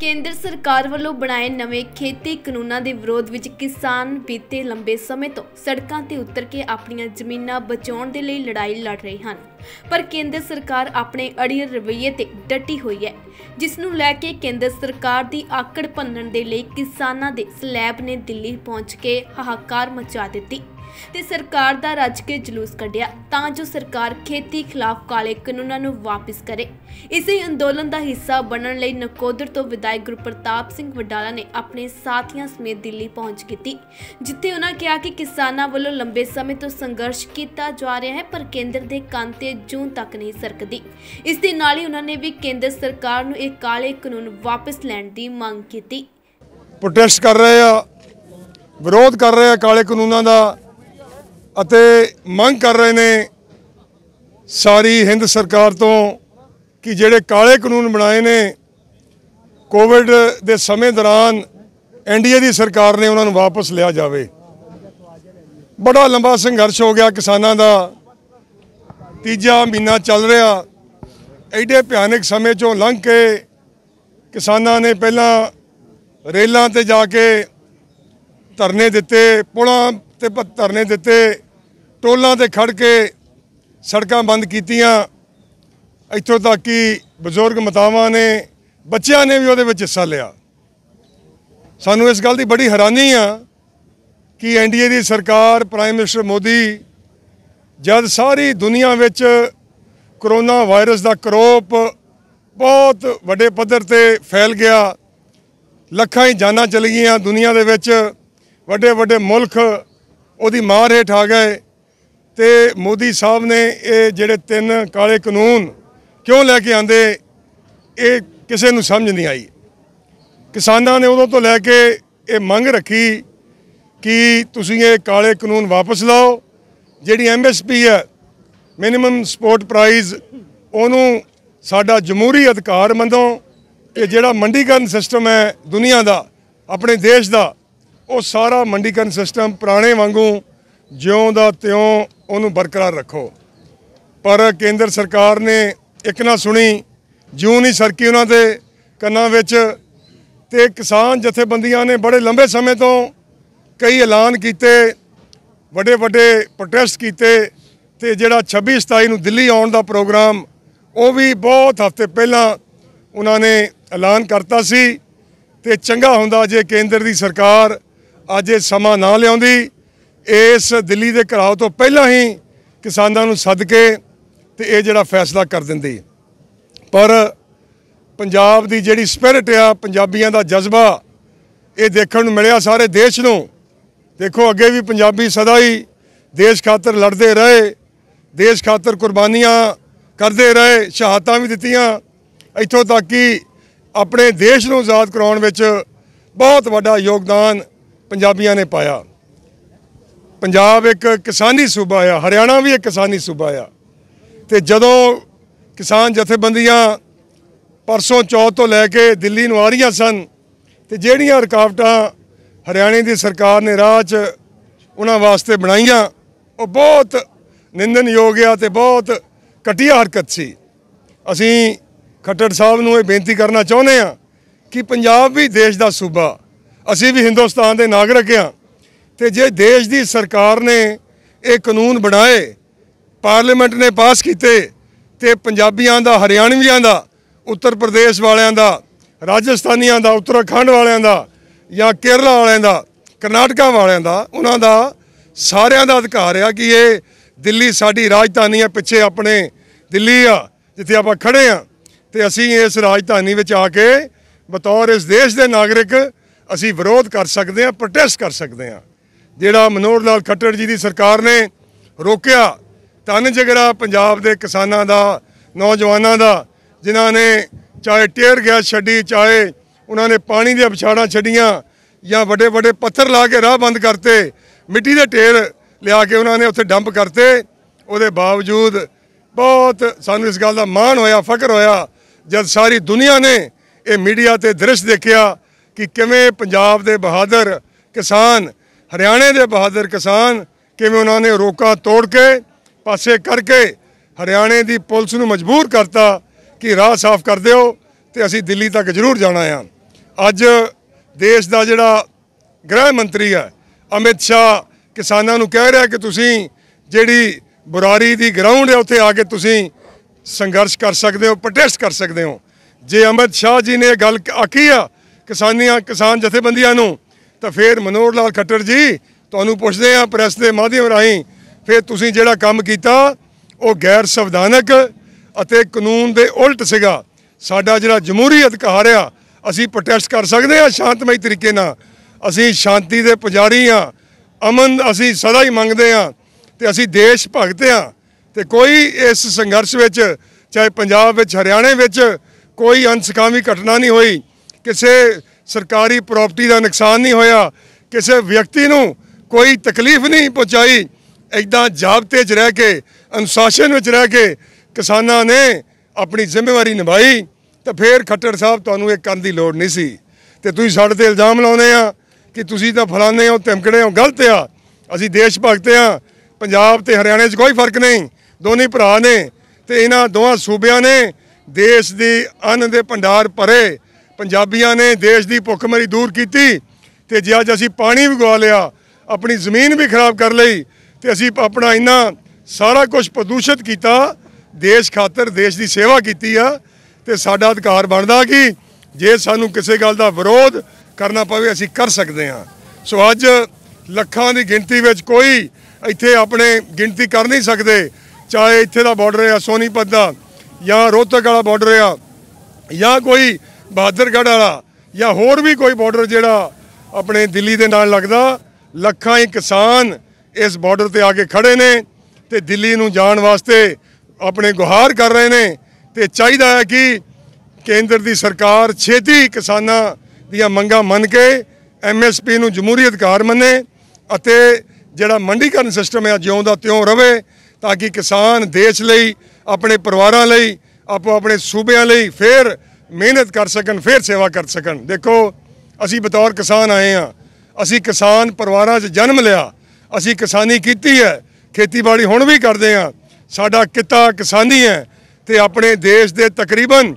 ਕੇਂਦਰ ਸਰਕਾਰ ਵੱਲੋਂ ਬਣਾਏ ਨਵੇਂ ਖੇਤੀ ਕਾਨੂੰਨਾਂ ਦੇ ਵਿਰੋਧ ਵਿੱਚ ਕਿਸਾਨ ਬੀਤੇ ਲੰਬੇ ਸਮੇਂ ਤੋਂ ਸੜਕਾਂ ਤੇ ਉਤਰ ਕੇ ਆਪਣੀਆਂ ਜ਼ਮੀਨਾਂ ਬਚਾਉਣ ਦੇ ਲਈ ਲੜਾਈ ਲੜ ਰਹੇ ਹਨ ਪਰ ਕੇਂਦਰ ਸਰਕਾਰ ਆਪਣੇ ਅੜੀਅਰ ਰਵਈਏ ਤੇ ਡਟੀ ਹੋਈ ਹੈ ਜਿਸ ਨੂੰ ਲੈ ਕੇ ਕੇਂਦਰ ਸਰਕਾਰ ਦੀ ਆਕੜ ਭੰਨਣ ਦੇ ਲਈ ਕਿਸਾਨਾਂ ਦੇ ਸਲੈਬ ਨੇ ਦਿੱਲੀ ਪਹੁੰਚ ਕੇ ਹਾਹਾਕਾਰ ਮਚਾ ਦਿੱਤੀ ਤੇ ਸਰਕਾਰ ਦਾ ਰੱਜ ਕੇ ਜਲੂਸ ਕੱਢਿਆ ਤਾਂ ਜੋ ਸਰਕਾਰ ਖੇਤੀ ਖਿਲਾਫ ਕਾਲੇ ਕਾਨੂੰਨਾਂ ਨੂੰ ਵਾਪਸ ਕਰੇ ਇਸੇ ਅੰਦੋਲਨ ਦਾ ਹਿੱਸਾ ਬਣਨ ਲਈ ਨਕੋਦਰ ਤੋਂ ਵਿਧਾਇਕ ਗੁਰਪ੍ਰਤਾਪ ਸਿੰਘ ਵਡਾਲਾ ਨੇ ਆਪਣੇ ਸਾਥੀਆਂ ਸਮੇਤ ਦਿੱਲੀ ਪਹੁੰਚ ਕੀਤੀ ਜਿੱਥੇ ਉਹਨਾਂ ਕਿਹਾ ਕਿ ਕਿਸਾਨਾਂ ਵੱਲੋਂ ਲੰਬੇ ਸਮੇਂ ਤੋਂ ਸੰਘਰਸ਼ ਕੀਤਾ ਜਾ ਰਿਹਾ ਹੈ ਪਰ ਕੇਂਦਰ ਦੇ ਕੰਨ ਤੇ ਜੂੰ ਤੱਕ ਨਹੀਂ ਸਰਕਦੀ ਇਸ ਦੇ ਨਾਲ ਹੀ ਉਹਨਾਂ ਨੇ ਵੀ ਕੇਂਦਰ ਸਰਕਾਰ ਨੂੰ ਇਹ ਕਾਲੇ ਕਾਨੂੰਨ ਵਾਪਸ ਲੈਣ ਦੀ ਮੰਗ ਕੀਤੀ ਪ੍ਰੋਟੈਸਟ ਕਰ ਰਹੇ ਆ ਵਿਰੋਧ ਕਰ ਰਹੇ ਆ ਕਾਲੇ ਕਾਨੂੰਨਾਂ ਦਾ ਅਤੇ ਮੰਗ ਕਰ ਰਹੇ ਨੇ ਸਾਰੀ ਹਿੰਦ ਸਰਕਾਰ ਤੋਂ ਕਿ ਜਿਹੜੇ ਕਾਲੇ ਕਾਨੂੰਨ ਬਣਾਏ ਨੇ ਕੋਵਿਡ ਦੇ ਸਮੇਂ ਦੌਰਾਨ ਇੰਡੀਆ ਦੀ ਸਰਕਾਰ ਨੇ ਉਹਨਾਂ ਨੂੰ ਵਾਪਸ ਲਿਆ ਜਾਵੇ ਬੜਾ ਲੰਬਾ ਸੰਘਰਸ਼ ਹੋ ਗਿਆ ਕਿਸਾਨਾਂ ਦਾ ਤੀਜਾ ਮਹੀਨਾ ਚੱਲ ਰਿਹਾ ਐਡੇ ਭਿਆਨਕ ਸਮੇਂ ਚੋਂ ਲੰਘ ਕੇ ਕਿਸਾਨਾਂ ਨੇ ਪਹਿਲਾਂ ਰੇਲਾਂ ਤੇ ਜਾ ਕੇ ਧਰਨੇ ਦਿੱਤੇ ਪੁਲਾਂ ਤੇ ਧਰਨੇ ਦਿੱਤੇ ਟੋਲਾਂ ਤੇ ਖੜ ਕੇ ਸੜਕਾਂ ਬੰਦ ਕੀਤੀਆਂ ਇੱਥੋਂ ਤੱਕ ਕਿ ਬਜ਼ੁਰਗ ਮਤਾਵਾਂ ਨੇ ਬੱਚਿਆਂ ਨੇ ਵੀ ਉਹਦੇ ਵਿੱਚ ਹਿੱਸਾ ਲਿਆ ਸਾਨੂੰ ਇਸ ਗੱਲ ਦੀ ਬੜੀ ਹੈਰਾਨੀ ਆ ਕਿ ਐਨਡੀਏ ਦੀ ਸਰਕਾਰ ਪ੍ਰਾਈਮ ਮਿਨਿਸਟਰ ਮੋਦੀ ਜਦ ਸਾਰੀ ਦੁਨੀਆ ਵਿੱਚ ਕਰੋਨਾ ਵਾਇਰਸ ਦਾ ਕਰੋਪ ਬਹੁਤ ਵੱਡੇ ਪੱਧਰ ਤੇ ਫੈਲ ਗਿਆ ਲੱਖਾਂ ਹੀ ਜਾਨਾਂ ਚਲ ਗਈਆਂ ਦੁਨੀਆ ਦੇ ਵਿੱਚ ਵੱਡੇ ਵੱਡੇ ਮੁਲਕ ਉਹਦੀ ਮਾਰ ਹੇਠ ਆ ਗਏ ਤੇ ਮੋਦੀ ਸਾਹਿਬ ਨੇ ਇਹ ਜਿਹੜੇ ਤਿੰਨ ਕਾਲੇ ਕਾਨੂੰਨ ਕਿਉਂ ਲੈ ਕੇ ਆਂਦੇ ਇਹ ਕਿਸੇ ਨੂੰ ਸਮਝ ਨਹੀਂ ਆਈ ਕਿਸਾਨਾਂ ਨੇ ਉਦੋਂ ਤੋਂ ਲੈ ਕੇ ਇਹ ਮੰਗ ਰੱਖੀ ਕਿ ਤੁਸੀਂ ਇਹ ਕਾਲੇ ਕਾਨੂੰਨ ਵਾਪਸ ਲਾਓ ਜਿਹੜੀ ਐਮਐਸਪੀ ਹੈ ਮਿਨੀਮਮ ਸਪੋਰਟ ਪ੍ਰਾਈਸ ਉਹਨੂੰ ਸਾਡਾ ਜਮਹੂਰੀ ਅਧਿਕਾਰ ਮੰਨੋ ਇਹ ਜਿਹੜਾ ਮੰਡੀਕਰਨ ਸਿਸਟਮ ਹੈ ਦੁਨੀਆ ਦਾ ਆਪਣੇ ਦੇਸ਼ ਦਾ ਉਹ ਸਾਰਾ ਮੰਡੀਕਰਨ ਸਿਸਟਮ ਪੁਰਾਣੇ ਵਾਂਗੂ ਜਿਉਂ ਦਾ ਤਿਉਂ ਉਹਨੂੰ ਬਰਕਰਾਰ ਰੱਖੋ ਪਰ ਕੇਂਦਰ ਸਰਕਾਰ ਨੇ ਇੱਕ ਨਾ ਸੁਣੀ ਜੂਨ ਹੀ ਸਰਕੀ ਉਹਨਾਂ ਦੇ ਕੰਨਾਂ ਵਿੱਚ ਤੇ ਕਿਸਾਨ ਜਥੇਬੰਦੀਆਂ ਨੇ ਬੜੇ ਲੰਬੇ ਸਮੇਂ ਤੋਂ ਕਈ ਐਲਾਨ ਕੀਤੇ ਵੱਡੇ ਵੱਡੇ ਪ੍ਰੋਟੈਸਟ ਕੀਤੇ ਤੇ ਜਿਹੜਾ 26 27 ਨੂੰ ਦਿੱਲੀ ਆਉਣ ਦਾ ਪ੍ਰੋਗਰਾਮ ਉਹ ਵੀ ਬਹੁਤ ਹਫ਼ਤੇ ਪਹਿਲਾਂ ਉਹਨਾਂ ਨੇ ਐਲਾਨ ਕਰਤਾ ਸੀ ਤੇ ਚੰਗਾ ਹੁੰਦਾ ਜੇ ਕੇਂਦਰ ਦੀ ਸਰਕਾਰ ਅੱਜ ਇਹ ਸਮਾਂ ਨਾ ਲਿਆਉਂਦੀ ਇਸ ਦਿੱਲੀ ਦੇ ਘਰਾਓ ਤੋਂ ਪਹਿਲਾਂ ਹੀ ਕਿਸਾਨਾਂ ਨੂੰ ਸੱਦ ਕੇ ਤੇ ਇਹ ਜਿਹੜਾ ਫੈਸਲਾ ਕਰ ਦਿੰਦੇ ਪਰ ਪੰਜਾਬ ਦੀ ਜਿਹੜੀ ਸਪਿਰਿਟ ਆ ਪੰਜਾਬੀਆਂ ਦਾ ਜਜ਼ਬਾ ਇਹ ਦੇਖਣ ਨੂੰ ਮਿਲਿਆ ਸਾਰੇ ਦੇਸ਼ ਨੂੰ ਦੇਖੋ ਅੱਗੇ ਵੀ ਪੰਜਾਬੀ ਸਦਾ ਹੀ ਦੇਸ਼ ਖਾਤਰ ਲੜਦੇ ਰਹੇ ਦੇਸ਼ ਖਾਤਰ ਕੁਰਬਾਨੀਆਂ ਕਰਦੇ ਰਹੇ ਸ਼ਹਾਦਤਾਂ ਵੀ ਦਿੱਤੀਆਂ ਇੱਥੋਂ ਤੱਕ ਕਿ ਆਪਣੇ ਦੇਸ਼ ਨੂੰ ਆਜ਼ਾਦ ਕਰਾਉਣ ਵਿੱਚ ਬਹੁਤ ਵੱਡਾ ਯੋਗਦਾਨ ਪੰਜਾਬੀਆਂ ਨੇ ਪਾਇਆ ਪੰਜਾਬ ਇੱਕ ਕਿਸਾਨੀ ਸੂਬਾ ਆ ਹਰਿਆਣਾ ਵੀ ਇੱਕ ਕਿਸਾਨੀ ਸੂਬਾ ਆ ਤੇ ਜਦੋਂ ਕਿਸਾਨ ਜਥੇਬੰਦੀਆਂ ਪਰਸੋਂ ਚੌਥ ਤੋਂ ਲੈ ਕੇ ਦਿੱਲੀ ਨੂੰ ਆ ਰਹੀਆਂ ਸਨ ਤੇ ਜਿਹੜੀਆਂ ਰੁਕਾਵਟਾਂ ਹਰਿਆਣੇ ਦੀ ਸਰਕਾਰ ਨੇ ਰਾਹ 'ਚ ਉਹਨਾਂ ਵਾਸਤੇ ਬਣਾਈਆਂ ਉਹ ਬਹੁਤ ਨਿੰਦਨਯੋਗ ਆ ਤੇ ਬਹੁਤ ਕਟਿਆ ਹਰਕਤ ਸੀ ਅਸੀਂ ਖੱਟੜ ਸਾਹਿਬ ਨੂੰ ਇਹ ਬੇਨਤੀ ਕਰਨਾ ਚਾਹੁੰਦੇ ਆ ਕਿ ਪੰਜਾਬ ਵੀ ਦੇਸ਼ ਦਾ ਸੂਬਾ ਅਸੀਂ ਵੀ ਹਿੰਦੁਸਤਾਨ ਦੇ ਨਾਗਰਿਕ ਆ ਤੇ ਜੇ ਦੇਸ਼ ਦੀ ਸਰਕਾਰ ਨੇ ਇਹ ਕਾਨੂੰਨ ਬਣਾਏ ਪਾਰਲੀਮੈਂਟ ਨੇ ਪਾਸ ਕੀਤੇ ਤੇ ਪੰਜਾਬੀਆਂ ਦਾ ਹਰਿਆਣਵੀਆਂ ਦਾ ਉੱਤਰ ਪ੍ਰਦੇਸ਼ ਵਾਲਿਆਂ ਦਾ ਰਾਜਸਥਾਨੀਆਂ ਦਾ ਉੱਤਰਾਖੰਡ ਵਾਲਿਆਂ ਦਾ ਜਾਂ ਕੇਰਲਾ ਵਾਲਿਆਂ ਦਾ ਕਰਨਾਟਕਾ ਵਾਲਿਆਂ ਦਾ ਉਹਨਾਂ ਦਾ ਸਾਰਿਆਂ ਦਾ ਅਧਿਕਾਰ ਆ ਕਿ ਇਹ ਦਿੱਲੀ ਸਾਡੀ ਰਾਜਧਾਨੀ ਆ ਪਿੱਛੇ ਆਪਣੇ ਦਿੱਲੀ ਆ ਜਿੱਥੇ ਆਪਾਂ ਖੜੇ ਆ ਤੇ ਅਸੀਂ ਇਸ ਰਾਜਧਾਨੀ ਵਿੱਚ ਆ ਕੇ ਬਤੌਰ ਇਸ ਦੇਸ਼ ਦੇ ਨਾਗਰਿਕ ਅਸੀਂ ਵਿਰੋਧ ਕਰ ਸਕਦੇ ਆ ਪ੍ਰੋਟੈਸਟ ਕਰ ਸਕਦੇ ਆ ਜਿਹੜਾ ਮਨੋਹਰ ਲਾਲ ਖੱਟਰ ਜੀ ਦੀ ਸਰਕਾਰ ਨੇ ਰੋਕਿਆ ਤਨ ਜਗੜਾ ਪੰਜਾਬ ਦੇ ਕਿਸਾਨਾਂ ਦਾ ਨੌਜਵਾਨਾਂ ਦਾ ਜਿਨ੍ਹਾਂ ਨੇ ਚਾਹੇ ਟੇਰ ਗਿਆ ਛੱਡੀ ਚਾਹੇ ਉਹਨਾਂ ਨੇ ਪਾਣੀ ਦੇ ਵਿਛਾੜਾਂ ਛੱਡੀਆਂ ਜਾਂ ਵੱਡੇ ਵੱਡੇ ਪੱਥਰ ਲਾ ਕੇ ਰਾਹ ਬੰਦ ਕਰਤੇ ਮਿੱਟੀ ਦੇ ਢੇਰ ਲਿਆ ਕੇ ਉਹਨਾਂ ਨੇ ਉੱਥੇ ਡੰਪ ਕਰਤੇ ਉਹਦੇ ਬਾਵਜੂਦ ਬਹੁਤ ਸਾਨੂੰ ਇਸ ਗੱਲ ਦਾ ਮਾਣ ਹੋਇਆ ਫਕਰ ਹੋਇਆ ਜਦ ਸਾਰੀ ਦੁਨੀਆ ਨੇ ਇਹ ਮੀਡੀਆ ਤੇ ਦ੍ਰਿਸ਼ ਦੇਖਿਆ ਕਿ ਕਿਵੇਂ ਪੰਜਾਬ ਦੇ ਬਹਾਦਰ ਕਿਸਾਨ ਹਰਿਆਣੇ ਦੇ ਬਹਾਦਰ ਕਿਸਾਨ ਕਿਵੇਂ ਉਹਨਾਂ ਨੇ ਰੋਕਾ ਤੋੜ ਕੇ ਪਾਸੇ ਕਰਕੇ ਹਰਿਆਣੇ ਦੀ ਪੁਲਿਸ ਨੂੰ ਮਜਬੂਰ ਕਰਤਾ ਕਿ ਰਾਹ ਸਾਫ਼ ਕਰ ਦਿਓ ਤੇ ਅਸੀਂ ਦਿੱਲੀ ਤੱਕ ਜ਼ਰੂਰ ਜਾਣਾ ਆ ਅੱਜ ਦੇਸ਼ ਦਾ ਜਿਹੜਾ ਗ੍ਰਹਿ ਮੰਤਰੀ ਹੈ ਅਮਿਤ ਸ਼ਾਹ ਕਿਸਾਨਾਂ ਨੂੰ ਕਹਿ ਰਿਹਾ ਕਿ ਤੁਸੀਂ ਜਿਹੜੀ ਬੁਰਾਰੀ ਦੀ ਗਰਾਊਂਡ ਹੈ ਉੱਥੇ ਆ ਕੇ ਤੁਸੀਂ ਸੰਘਰਸ਼ ਕਰ ਸਕਦੇ ਹੋ ਪ੍ਰੋਟੈਸਟ ਕਰ ਸਕਦੇ ਹੋ ਜੇ ਅਮਿਤ ਸ਼ਾਹ ਜੀ ਨੇ ਗੱਲ ਆਖੀ ਆ ਕਿਸਾਨੀਆਂ ਕਿਸਾਨ ਜਥੇਬੰਦੀਆਂ ਨੂੰ ਤਾਂ ਫਿਰ ਮਨੋਹਰ ਲਾਲ ਖੱਟਰ ਜੀ ਤੁਹਾਨੂੰ ਪੁੱਛਦੇ ਆ ਪ੍ਰੈਸ ਦੇ ਮਾਧਿਅਮ ਰਾਹੀਂ ਫਿਰ ਤੁਸੀਂ ਜਿਹੜਾ ਕੰਮ ਕੀਤਾ ਉਹ ਗੈਰ ਸੰਵਿਧਾਨਕ ਅਤੇ ਕਾਨੂੰਨ ਦੇ ਉਲਟ ਸੀਗਾ ਸਾਡਾ ਜਿਹੜਾ ਜਮਹੂਰੀ ਅਧਿਕਾਰ ਆ ਅਸੀਂ ਪ੍ਰੋਟੈਸਟ ਕਰ ਸਕਦੇ ਆ ਸ਼ਾਂਤਮਈ ਤਰੀਕੇ ਨਾਲ ਅਸੀਂ ਸ਼ਾਂਤੀ ਦੇ ਪੁਜਾਰੀ ਆ ਅਮਨ ਅਸੀਂ ਸਦਾ ਹੀ ਮੰਗਦੇ ਆ ਤੇ ਅਸੀਂ ਦੇਸ਼ ਭਗਤ ਆ ਤੇ ਕੋਈ ਇਸ ਸੰਘਰਸ਼ ਵਿੱਚ ਚਾਹੇ ਪੰਜਾਬ ਵਿੱਚ ਹਰਿਆਣੇ ਵਿੱਚ ਕੋਈ ਅਨਸਕਾਮੀ ਘਟਨਾ ਨਹੀਂ ਹੋਈ ਕਿਸੇ ਸਰਕਾਰੀ ਪ੍ਰਾਪਰਟੀ ਦਾ ਨੁਕਸਾਨ ਨਹੀਂ ਹੋਇਆ ਕਿਸੇ ਵਿਅਕਤੀ ਨੂੰ ਕੋਈ ਤਕਲੀਫ ਨਹੀਂ ਪਹੁੰਚਾਈ ਇਦਾਂ ਜਾਬਤੇ 'ਚ ਰਹਿ ਕੇ ਅਨੁਸ਼ਾਸਨ ਵਿੱਚ ਰਹਿ ਕੇ ਕਿਸਾਨਾਂ ਨੇ ਆਪਣੀ ਜ਼ਿੰਮੇਵਾਰੀ ਨਿਭਾਈ ਤਾਂ ਫੇਰ ਖੱਟਰ ਸਾਹਿਬ ਤੁਹਾਨੂੰ ਇਹ ਕਰਨ ਦੀ ਲੋੜ ਨਹੀਂ ਸੀ ਤੇ ਤੁਸੀਂ ਸਾਡੇ ਤੇ ਇਲਜ਼ਾਮ ਲਾਉਂਦੇ ਆ ਕਿ ਤੁਸੀਂ ਤਾਂ ਫਲਾਣੇ ਹੋ ਧਮਕੜੇ ਹੋ ਗਲਤ ਆ ਅਸੀਂ ਦੇਸ਼ ਭਗਤ ਆ ਪੰਜਾਬ ਤੇ ਹਰਿਆਣੇ 'ਚ ਕੋਈ ਫਰਕ ਨਹੀਂ ਦੋਨੇ ਭਰਾ ਨੇ ਤੇ ਇਹਨਾਂ ਦੋਹਾਂ ਸੂਬਿਆਂ ਨੇ ਦੇਸ਼ ਦੀ ਅੰਨ ਦੇ ਭੰਡਾਰ ਭਰੇ ਪੰਜਾਬੀਆਂ ਨੇ ਦੇਸ਼ ਦੀ ਭੁੱਖਮਰੀ ਦੂਰ ਕੀਤੀ ਤੇ ਜੇ ਅੱਜ ਅਸੀਂ ਪਾਣੀ ਵੀ ਗਵਾ ਲਿਆ ਆਪਣੀ ਜ਼ਮੀਨ ਵੀ ਖਰਾਬ ਕਰ ਲਈ ਤੇ ਅਸੀਂ ਆਪਣਾ ਇੰਨਾ ਸਾਰਾ ਕੁਝ ਪ੍ਰਦੂਸ਼ਿਤ ਕੀਤਾ ਦੇਸ਼ ਖਾਤਰ ਦੇਸ਼ ਦੀ ਸੇਵਾ ਕੀਤੀ ਆ ਤੇ ਸਾਡਾ ਅਧਿਕਾਰ ਬਣਦਾ ਕਿ ਜੇ ਸਾਨੂੰ ਕਿਸੇ ਗੱਲ ਦਾ ਵਿਰੋਧ ਕਰਨਾ ਪਵੇ ਅਸੀਂ ਕਰ ਸਕਦੇ ਹਾਂ ਸੋ ਅੱਜ ਲੱਖਾਂ ਦੀ ਗਿਣਤੀ ਵਿੱਚ ਕੋਈ ਇੱਥੇ ਆਪਣੇ ਗਿਣਤੀ ਕਰ ਨਹੀਂ ਸਕਦੇ ਚਾਹੇ ਇੱਥੇ ਦਾ ਬਾਰਡਰ ਆ ਸੋਨੀਪਤ ਦਾ ਜਾਂ ਰੋਹਤਕ ਵਾਲਾ ਬਾਰਡਰ ਆ ਜਾਂ ਕੋਈ ਬਹਾਦਰਗੜ੍ਹ ਵਾਲਾ ਜਾਂ ਹੋਰ ਵੀ ਕੋਈ ਬਾਰਡਰ ਜਿਹੜਾ ਆਪਣੇ ਦਿੱਲੀ ਦੇ ਨਾਲ ਲੱਗਦਾ ਲੱਖਾਂ ਹੀ ਕਿਸਾਨ ਇਸ ਬਾਰਡਰ ਤੇ ਆ ਕੇ ਖੜੇ ਨੇ ਤੇ ਦਿੱਲੀ ਨੂੰ ਜਾਣ ਵਾਸਤੇ ਆਪਣੇ ਗੁਹਾਰ ਕਰ ਰਹੇ ਨੇ ਤੇ ਚਾਹੀਦਾ ਹੈ ਕਿ ਕੇਂਦਰ ਦੀ ਸਰਕਾਰ ਛੇਤੀ ਕਿਸਾਨਾਂ ਦੀਆਂ ਮੰਗਾਂ ਮੰਨ ਕੇ ਐਮਐਸਪੀ ਨੂੰ ਜਮਹੂਰੀ ਅਧਿਕਾਰ ਮੰਨੇ ਅਤੇ ਜਿਹੜਾ ਮੰਡੀਕਰਨ ਸਿਸਟਮ ਹੈ ਜਿਉਂ ਦਾ ਤਿਉਂ ਰਵੇ ਤਾਂ ਕਿ ਕਿਸਾਨ ਦੇਸ਼ ਲਈ ਆਪਣੇ ਪਰਿਵਾਰਾਂ ਲਈ ਆਪੋ ਆਪਣੇ ਸੂਬਿਆਂ ਲਈ ਫੇਰ ਮਿਹਨਤ ਕਰ ਸਕਣ ਫਿਰ ਸੇਵਾ ਕਰ ਸਕਣ ਦੇਖੋ ਅਸੀਂ ਬਤੌਰ ਕਿਸਾਨ ਆਏ ਆ ਅਸੀਂ ਕਿਸਾਨ ਪਰਿਵਾਰਾਂ 'ਚ ਜਨਮ ਲਿਆ ਅਸੀਂ ਕਿਸਾਨੀ ਕੀਤੀ ਹੈ ਖੇਤੀਬਾੜੀ ਹੁਣ ਵੀ ਕਰਦੇ ਆ ਸਾਡਾ ਕਿੱਤਾ ਕਿਸਾਨੀ ਹੈ ਤੇ ਆਪਣੇ ਦੇਸ਼ ਦੇ ਤਕਰੀਬਨ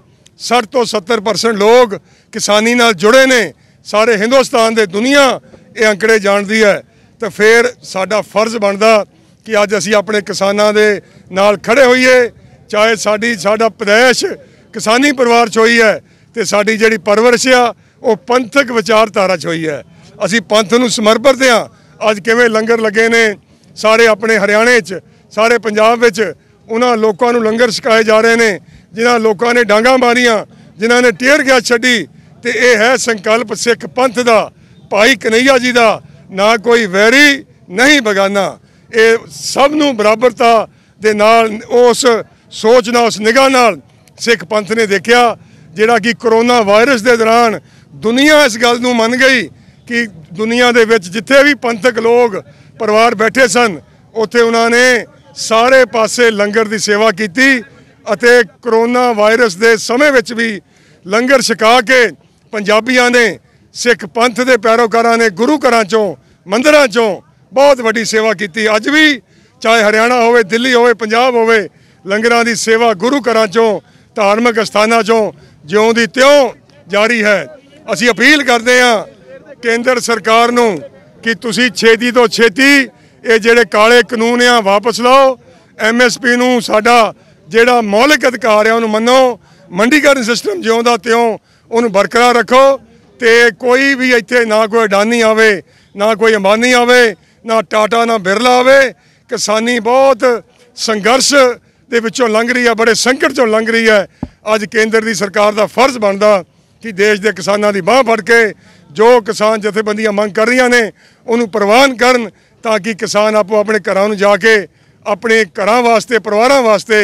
60 ਤੋਂ 70% ਲੋਕ ਕਿਸਾਨੀ ਨਾਲ ਜੁੜੇ ਨੇ ਸਾਰੇ ਹਿੰਦੁਸਤਾਨ ਦੇ ਦੁਨੀਆ ਇਹ ਅੰਕੜੇ ਜਾਣਦੀ ਹੈ ਤੇ ਫਿਰ ਸਾਡਾ ਫਰਜ਼ ਬਣਦਾ ਕਿ ਅੱਜ ਅਸੀਂ ਆਪਣੇ ਕਿਸਾਨਾਂ ਦੇ ਨਾਲ ਖੜੇ ਹੋਈਏ ਚਾਹੇ ਸਾਡੀ ਸਾਡਾ ਪ੍ਰਦੇਸ਼ ਕਿਸਾਨੀ ਪਰਿਵਾਰ 'ਚ ਹੋਈ ਹੈ ਤੇ ਸਾਡੀ ਜਿਹੜੀ ਪਰਵਰਿਸ਼ ਆ ਉਹ ਪੰਥਕ ਵਿਚਾਰਧਾਰਾ 'ਚ ਹੋਈ ਹੈ ਅਸੀਂ ਪੰਥ ਨੂੰ ਸਮਰਪਿਤ ਆ ਅੱਜ ਕਿਵੇਂ ਲੰਗਰ ਲੱਗੇ ਨੇ ਸਾਰੇ ਆਪਣੇ ਹਰਿਆਣੇ 'ਚ ਸਾਰੇ ਪੰਜਾਬ ਵਿੱਚ ਉਹਨਾਂ ਲੋਕਾਂ ਨੂੰ ਲੰਗਰ ਛਕਾਏ ਜਾ ਰਹੇ ਨੇ ਜਿਨ੍ਹਾਂ ਲੋਕਾਂ ਨੇ ਡਾਂਗਾ ਮਾਰੀਆਂ ਜਿਨ੍ਹਾਂ ਨੇ ਟੇਰ ਗਿਆ ਛੱਡੀ ਤੇ ਇਹ ਹੈ ਸੰਕਲਪ ਸਿੱਖ ਪੰਥ ਦਾ ਭਾਈ ਕਨਈਆ ਜੀ ਦਾ ਨਾ ਕੋਈ ਵੈਰੀ ਨਹੀਂ ਬਗਾਨਾ ਇਹ ਸਭ ਨੂੰ ਬਰਾਬਰਤਾ ਦੇ ਨਾਲ ਉਸ ਸੋਚ ਨਾਲ ਉਸ ਨਿਗਾਹ ਨਾਲ ਸਿੱਖ ਪੰਥ ਨੇ ਦੇਖਿਆ ਜਿਹੜਾ ਕਿ ਕਰੋਨਾ ਵਾਇਰਸ ਦੇ ਦੌਰਾਨ ਦੁਨੀਆ ਇਸ ਗੱਲ ਨੂੰ ਮੰਨ ਗਈ ਕਿ ਦੁਨੀਆ ਦੇ ਵਿੱਚ ਜਿੱਥੇ ਵੀ ਪੰਥਕ ਲੋਕ ਪਰਿਵਾਰ ਬੈਠੇ ਸਨ ਉੱਥੇ ਉਹਨਾਂ ਨੇ ਸਾਰੇ ਪਾਸੇ ਲੰਗਰ ਦੀ ਸੇਵਾ ਕੀਤੀ ਅਤੇ ਕਰੋਨਾ ਵਾਇਰਸ ਦੇ ਸਮੇਂ ਵਿੱਚ ਵੀ ਲੰਗਰ ਛਕਾ ਕੇ ਪੰਜਾਬੀਆਂ ਨੇ ਸਿੱਖ ਪੰਥ ਦੇ ਪੈਰੋਕਾਰਾਂ ਨੇ ਗੁਰੂ ਘਰਾਂ ਚੋਂ ਮੰਦਰਾਂ ਚੋਂ ਬਹੁਤ ਵੱਡੀ ਸੇਵਾ ਕੀਤੀ ਅੱਜ ਵੀ ਚਾਹੇ ਹਰਿਆਣਾ ਹੋਵੇ ਦਿੱਲੀ ਹੋਵੇ ਪੰਜਾਬ ਹੋਵੇ ਲੰਗਰਾਂ ਦੀ ਸੇਵਾ ਗੁਰੂ ਘਰਾਂ ਚੋਂ ਧਾਰਮਿਕ ਸਥਾਨਾਂ 'ਚੋਂ ਜਿਉਂ ਦੀ ਤਿਉਂ ਜਾਰੀ ਹੈ ਅਸੀਂ ਅਪੀਲ ਕਰਦੇ ਹਾਂ ਕੇਂਦਰ ਸਰਕਾਰ ਨੂੰ ਕਿ ਤੁਸੀਂ ਛੇਤੀ ਤੋਂ ਛੇਤੀ ਇਹ ਜਿਹੜੇ ਕਾਲੇ ਕਾਨੂੰਨ ਆ ਵਾਪਸ ਲਓ ਐਮਐਸਪੀ ਨੂੰ ਸਾਡਾ ਜਿਹੜਾ ਮੌਲਿਕ ਅਧਿਕਾਰ ਆ ਉਹਨੂੰ ਮੰਨੋ ਮੰਡੀਕਰਨ ਸਿਸਟਮ ਜਿਉਂ ਦਾ ਤਿਉਂ ਉਹਨੂੰ ਬਰਕਰਾਰ ਰੱਖੋ ਤੇ ਕੋਈ ਵੀ ਇੱਥੇ ਨਾ ਕੋਈ ਡਾਨੀ ਆਵੇ ਨਾ ਕੋਈ ਅੰਬਾਨੀ ਆਵੇ ਨਾ ਟਾਟਾ ਨਾ ਬਿਰਲਾ ਆਵੇ ਕਿਸਾਨੀ ਬਹੁਤ ਸੰਘਰਸ਼ ਦੇ ਵਿੱਚੋਂ ਲੰਘ ਰਹੀ ਹੈ ਬੜੇ ਸੰਕਟ ਚੋਂ ਲੰਘ ਰਹੀ ਹੈ ਅੱਜ ਕੇਂਦਰ ਦੀ ਸਰਕਾਰ ਦਾ ਫਰਜ਼ ਬਣਦਾ ਕਿ ਦੇਸ਼ ਦੇ ਕਿਸਾਨਾਂ ਦੀ ਬਾਹ ਫੜ ਕੇ ਜੋ ਕਿਸਾਨ ਜਥੇਬੰਦੀਆਂ ਮੰਗ ਕਰ ਰਹੀਆਂ ਨੇ ਉਹਨੂੰ ਪ੍ਰਵਾਨ ਕਰਨ ਤਾਂ ਕਿ ਕਿਸਾਨ ਆਪੋ ਆਪਣੇ ਘਰਾਂ ਨੂੰ ਜਾ ਕੇ ਆਪਣੇ ਘਰਾਂ ਵਾਸਤੇ ਪਰਿਵਾਰਾਂ ਵਾਸਤੇ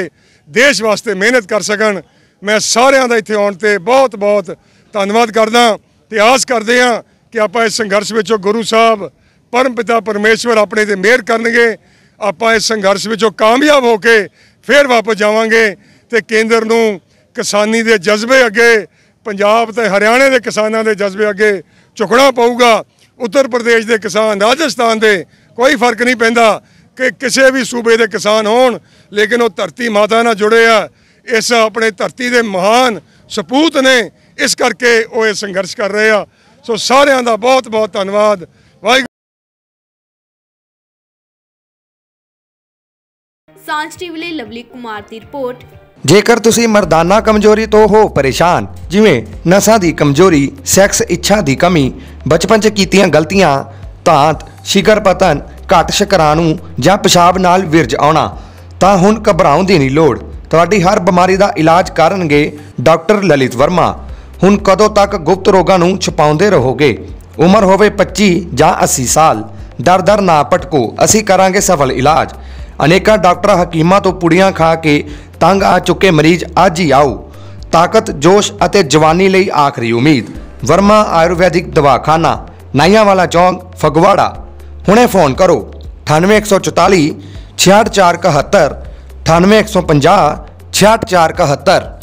ਦੇਸ਼ ਵਾਸਤੇ ਮਿਹਨਤ ਕਰ ਸਕਣ ਮੈਂ ਸਾਰਿਆਂ ਦਾ ਇੱਥੇ ਆਉਣ ਤੇ ਬਹੁਤ ਬਹੁਤ ਧੰਨਵਾਦ ਕਰਦਾ ਤੇ ਆਸ ਕਰਦੇ ਹਾਂ ਕਿ ਆਪਾਂ ਇਸ ਸੰਘਰਸ਼ ਵਿੱਚੋਂ ਗੁਰੂ ਸਾਹਿਬ ਪਰਮ ਪਿਤਾ ਪਰਮੇਸ਼ਵਰ ਆਪਣੇ ਤੇ ਮਿਹਰ ਕਰਨਗੇ ਆਪਾਂ ਇਸ ਸੰਘਰਸ਼ ਵਿੱਚੋਂ ਕਾਮਯਾਬ ਹੋ ਕੇ ਫੇਰ ਵਾਪਸ ਜਾਵਾਂਗੇ ਤੇ ਕੇਂਦਰ ਨੂੰ ਕਿਸਾਨੀ ਦੇ ਜਜ਼ਬੇ ਅੱਗੇ ਪੰਜਾਬ ਤੇ ਹਰਿਆਣੇ ਦੇ ਕਿਸਾਨਾਂ ਦੇ ਜਜ਼ਬੇ ਅੱਗੇ ਝੁਕਣਾ ਪਊਗਾ ਉੱਤਰ ਪ੍ਰਦੇਸ਼ ਦੇ ਕਿਸਾਨ ਰਾਜਸਥਾਨ ਦੇ ਕੋਈ ਫਰਕ ਨਹੀਂ ਪੈਂਦਾ ਕਿ ਕਿਸੇ ਵੀ ਸੂਬੇ ਦੇ ਕਿਸਾਨ ਹੋਣ ਲੇਕਿਨ ਉਹ ਧਰਤੀ ਮਾਤਾ ਨਾਲ ਜੁੜੇ ਆ ਇਸ ਆਪਣੇ ਧਰਤੀ ਦੇ ਮਹਾਨ ਸਪੂਤ ਨੇ ਇਸ ਕਰਕੇ ਉਹ ਇਹ ਸੰਘਰਸ਼ ਕਰ ਰਹੇ ਆ ਸੋ ਸਾਰਿਆਂ ਦਾ ਬਹੁਤ ਬਹੁਤ ਧੰਨਵਾਦ ਵਾਹਿਗੁਰੂ ਸਾਂਝ ਟੀਵੀ ਲਈ ਲਵਲੀ ਕੁਮਾਰ ਦੀ ਰਿਪੋਰਟ ਜੇਕਰ ਤੁਸੀਂ ਮਰਦਾਨਾ ਕਮਜ਼ੋਰੀ ਤੋਂ ਹੋ ਪਰੇਸ਼ਾਨ ਜਿਵੇਂ ਨਸਾਂ ਦੀ ਕਮਜ਼ੋਰੀ ਸੈਕਸ ਇੱਛਾ ਦੀ ਕਮੀ ਬਚਪਨ 'ਚ ਕੀਤੀਆਂ ਗਲਤੀਆਂ ਤਾਂਤ ਸ਼ਿਕਰ ਪਤਨ ਘੱਟ ਸ਼ਕਰਾਣੂ ਜਾਂ ਪਿਸ਼ਾਬ ਨਾਲ ਵਿਰਜ ਆਉਣਾ ਤਾਂ ਹੁਣ ਘਬਰਾਉਣ ਦੀ ਨਹੀਂ ਲੋੜ ਤੁਹਾਡੀ ਹਰ ਬਿਮਾਰੀ ਦਾ ਇਲਾਜ ਕਰਨਗੇ ਡਾਕਟਰ ਲਲਿਤ ਵਰਮਾ ਹੁਣ ਕਦੋਂ ਤੱਕ ਗੁਪਤ ਰੋਗਾਂ ਨੂੰ ਛਪਾਉਂਦੇ ਰਹੋਗੇ ਉਮਰ ਹੋਵੇ 25 ਜਾਂ 80 ਸਾਲ ਦਰਦਰ ਨਾ ਪਟਕੋ ਅਸੀਂ ਕਰਾਂਗੇ ਸਫਲ ਇਲਾਜ ਅਨੇਕਾਂ ਡਾਕਟਰ ਹਕੀਮਾਂ ਤੋਂ ਪੁੜੀਆਂ ਖਾ ਕੇ ਤੰਗ ਆ ਚੁੱਕੇ ਮਰੀਜ਼ ਅੱਜ ਹੀ ਆਓ ਤਾਕਤ ਜੋਸ਼ ਅਤੇ ਜਵਾਨੀ ਲਈ ਆਖਰੀ ਉਮੀਦ ਵਰਮਾ ਆਯੁਰਵੈਦਿਕ ਦਵਾਖਾਨਾ ਵਾਲਾ ਚੌਂਕ ਫਗਵਾੜਾ ਹੁਣੇ ਫੋਨ ਕਰੋ 98144 66471 98150 66471